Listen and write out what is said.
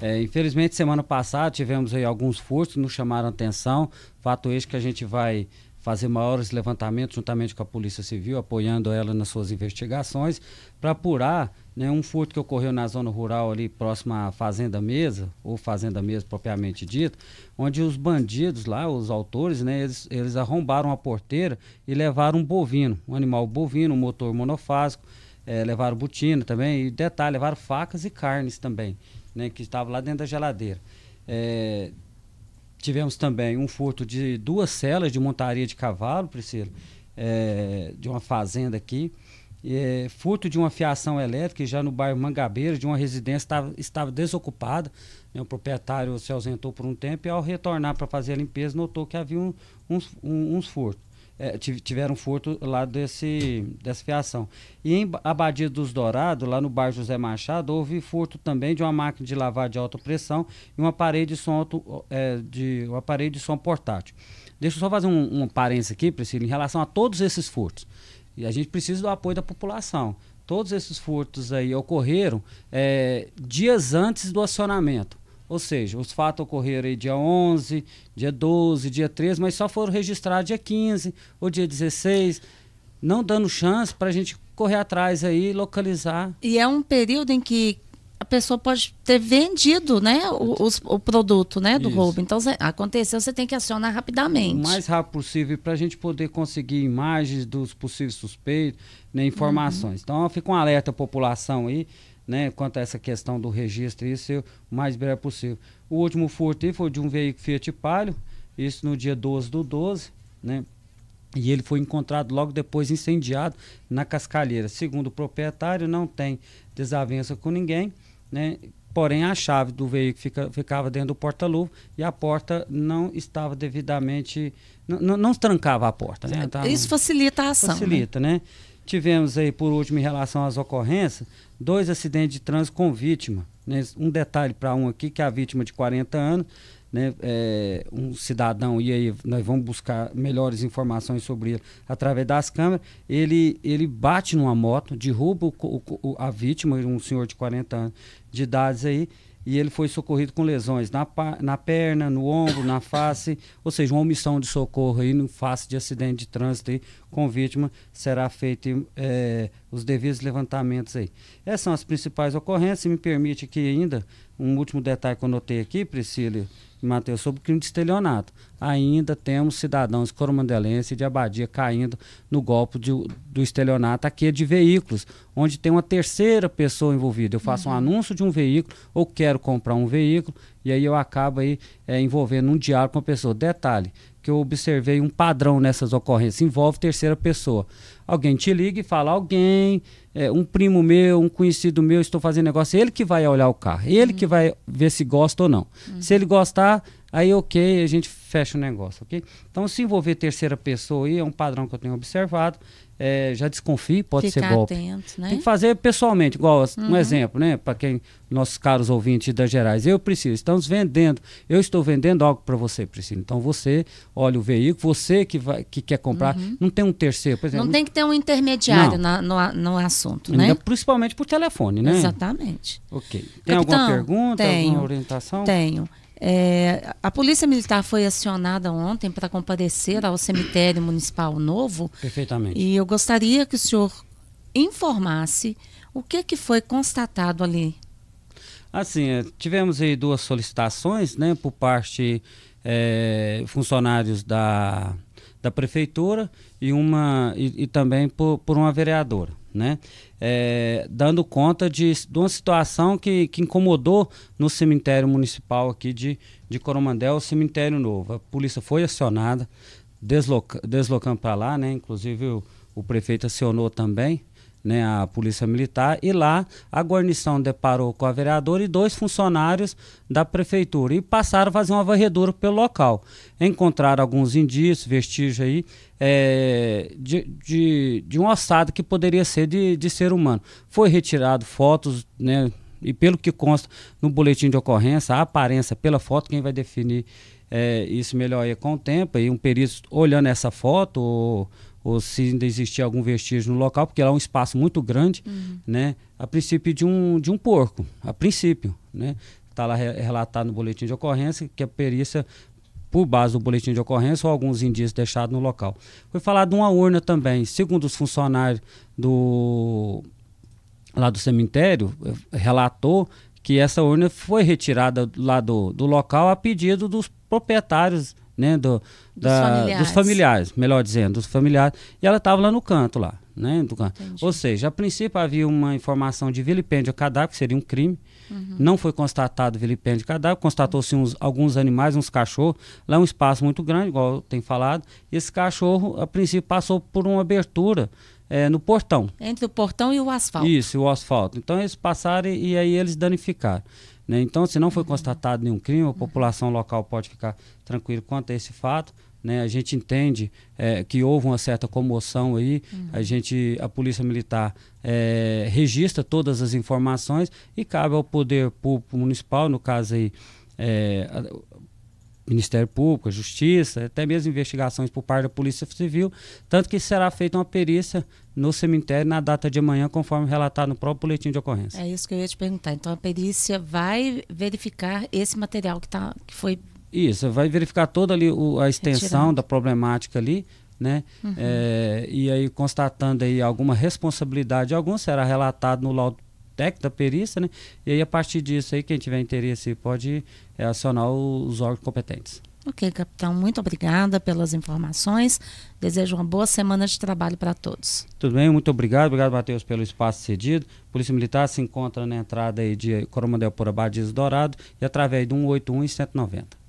É, infelizmente, semana passada tivemos aí alguns furtos, nos chamaram atenção. Fato este que a gente vai fazer maiores levantamentos juntamente com a Polícia Civil, apoiando ela nas suas investigações, para apurar né, um furto que ocorreu na zona rural ali próxima à Fazenda Mesa, ou Fazenda Mesa propriamente dita, onde os bandidos lá, os autores, né, eles, eles arrombaram a porteira e levaram um bovino, um animal bovino, um motor monofásico, é, levaram botina também, e detalhe, levaram facas e carnes também né, que estava lá dentro da geladeira. É, tivemos também um furto de duas celas de montaria de cavalo, Priscila, é, de uma fazenda aqui. É, furto de uma fiação elétrica já no bairro Mangabeira, de uma residência tava, estava desocupada. Né, o proprietário se ausentou por um tempo e, ao retornar para fazer a limpeza, notou que havia um, uns, um, uns furtos é, tiveram furto lá desse, dessa fiação. E em Abadia dos Dourados, lá no bairro José Machado, houve furto também de uma máquina de lavar de alta pressão e uma parede de som, auto, é, de, um aparelho de som portátil. Deixa eu só fazer um, um parênteses aqui, Priscila, em relação a todos esses furtos. E a gente precisa do apoio da população. Todos esses furtos aí ocorreram é, dias antes do acionamento. Ou seja, os fatos ocorreram aí dia 11, dia 12, dia 13, mas só foram registrados dia 15 ou dia 16, não dando chance para a gente correr atrás aí e localizar. E é um período em que pessoa pode ter vendido né, o, o produto né, do Isso. roubo. Então, aconteceu, você tem que acionar rapidamente. O mais rápido possível para a gente poder conseguir imagens dos possíveis suspeitos, né, informações. Uhum. Então, fica um alerta à população aí, né, quanto a essa questão do registro, isso o mais breve possível. O último furto foi de um veículo Fiat Palio, isso no dia 12 do 12, né? E ele foi encontrado logo depois incendiado na Cascalheira. Segundo o proprietário, não tem desavença com ninguém né? Porém, a chave do veículo fica, ficava dentro do porta-luva e a porta não estava devidamente. Não, trancava a porta. Né? É, Tava, então, Isso facilita a ação. Né? Facilita, né? né? Tivemos aí, por último, em relação às ocorrências, dois acidentes de trânsito com vítima. Né? Um detalhe para um aqui, que é a vítima de 40 anos né, é, um cidadão, e aí nós vamos buscar melhores informações sobre ele através das câmeras, ele, ele bate numa moto, derruba o, o, a vítima, um senhor de 40 anos de idade aí, e ele foi socorrido com lesões na, na perna, no ombro, na face, ou seja, uma omissão de socorro aí, no face de acidente de trânsito aí, com vítima, será feito é, os devidos levantamentos aí. Essas são as principais ocorrências, me permite aqui ainda, um último detalhe que eu notei aqui, Priscila, Mateus sobre o crime de estelionato. Ainda temos cidadãos coromandelenses de abadia caindo no golpe de, do estelionato aqui de veículos, onde tem uma terceira pessoa envolvida. Eu faço uhum. um anúncio de um veículo ou quero comprar um veículo e aí eu acabo aí é, envolvendo um diálogo com a pessoa. Detalhe, que eu observei um padrão nessas ocorrências, envolve terceira pessoa. Alguém te liga e fala, alguém é, um primo meu, um conhecido meu, estou fazendo negócio, é ele que vai olhar o carro, é ele uhum. que vai ver se gosta ou não. Uhum. Se ele gostar, aí ok, a gente fecha o negócio, ok? Então, se envolver terceira pessoa aí é um padrão que eu tenho observado, é, já desconfie, pode Ficar ser golpe. Atento, né? Tem que fazer pessoalmente, igual uhum. um exemplo, né? Para quem, nossos caros ouvintes das Gerais, eu preciso, estamos vendendo, eu estou vendendo algo para você, Priscila. Então você olha o veículo, você que, vai, que quer comprar, uhum. não tem um terceiro, por exemplo. Não tem que ter um intermediário na, no, no assunto, né? Principalmente por telefone, né? Exatamente. Ok. Tem Capitão, alguma pergunta, tenho, alguma orientação? Tenho. É, a Polícia Militar foi acionada ontem para comparecer ao cemitério municipal novo. Perfeitamente. E eu gostaria que o senhor informasse o que, que foi constatado ali. Assim, é, tivemos aí duas solicitações, né, por parte é, funcionários da, da prefeitura e uma e, e também por, por uma vereadora né? É, dando conta de, de uma situação que, que incomodou no cemitério municipal aqui de, de Coromandel, o cemitério novo. A polícia foi acionada, desloca, deslocando para lá, né? Inclusive o, o prefeito acionou também né, a Polícia Militar, e lá a guarnição deparou com a vereadora e dois funcionários da prefeitura e passaram a fazer uma varredura pelo local. Encontraram alguns indícios, vestígios aí é, de, de, de um ossado que poderia ser de, de ser humano. Foi retirado fotos, né, e pelo que consta no boletim de ocorrência, a aparência pela foto, quem vai definir é, isso melhor aí é com o tempo, e um perito olhando essa foto. Ou, ou se ainda existia algum vestígio no local, porque lá é um espaço muito grande, uhum. né? A princípio de um, de um porco, a princípio, né? Está lá re relatado no boletim de ocorrência que a é perícia, por base do boletim de ocorrência ou alguns indícios deixados no local. Foi falado de uma urna também, segundo os funcionários do lá do cemitério, eh, relatou que essa urna foi retirada lá do, do local a pedido dos proprietários né, do, dos, familiares. dos, familiares. melhor dizendo, dos familiares, e ela estava lá no canto lá, né, do canto. Entendi. Ou seja, a princípio havia uma informação de vilipêndio a cadáver, que seria um crime, uhum. não foi constatado vilipêndio a cadáver, constatou-se alguns animais, uns cachorros, lá é um espaço muito grande, igual tem falado, e esse cachorro, a princípio, passou por uma abertura é, no portão. Entre o portão e o asfalto. Isso, o asfalto. Então eles passaram e, e aí eles danificaram. Né? Então, se não foi constatado nenhum crime, a população local pode ficar tranquila quanto a esse fato. Né? A gente entende é, que houve uma certa comoção aí. Uhum. A gente, a polícia militar é, registra todas as informações e cabe ao poder público municipal, no caso aí, é, Ministério Público, a Justiça, até mesmo investigações por parte da Polícia Civil, tanto que será feita uma perícia no cemitério na data de amanhã, conforme relatado no próprio boletim de ocorrência. É isso que eu ia te perguntar. Então a perícia vai verificar esse material que, tá, que foi. Isso, vai verificar toda ali o, a extensão da problemática ali, né? Uhum. É, e aí constatando aí alguma responsabilidade algum será relatado no laudo técnico, da perícia, né? E aí, a partir disso aí, quem tiver interesse pode é, acionar os órgãos competentes. Ok, capitão, muito obrigada pelas informações. Desejo uma boa semana de trabalho para todos. Tudo bem, muito obrigado. Obrigado, Matheus, pelo espaço cedido. Polícia Militar se encontra na entrada aí de Coromandel Pura Abadiz Dourado e através do 181 e 190.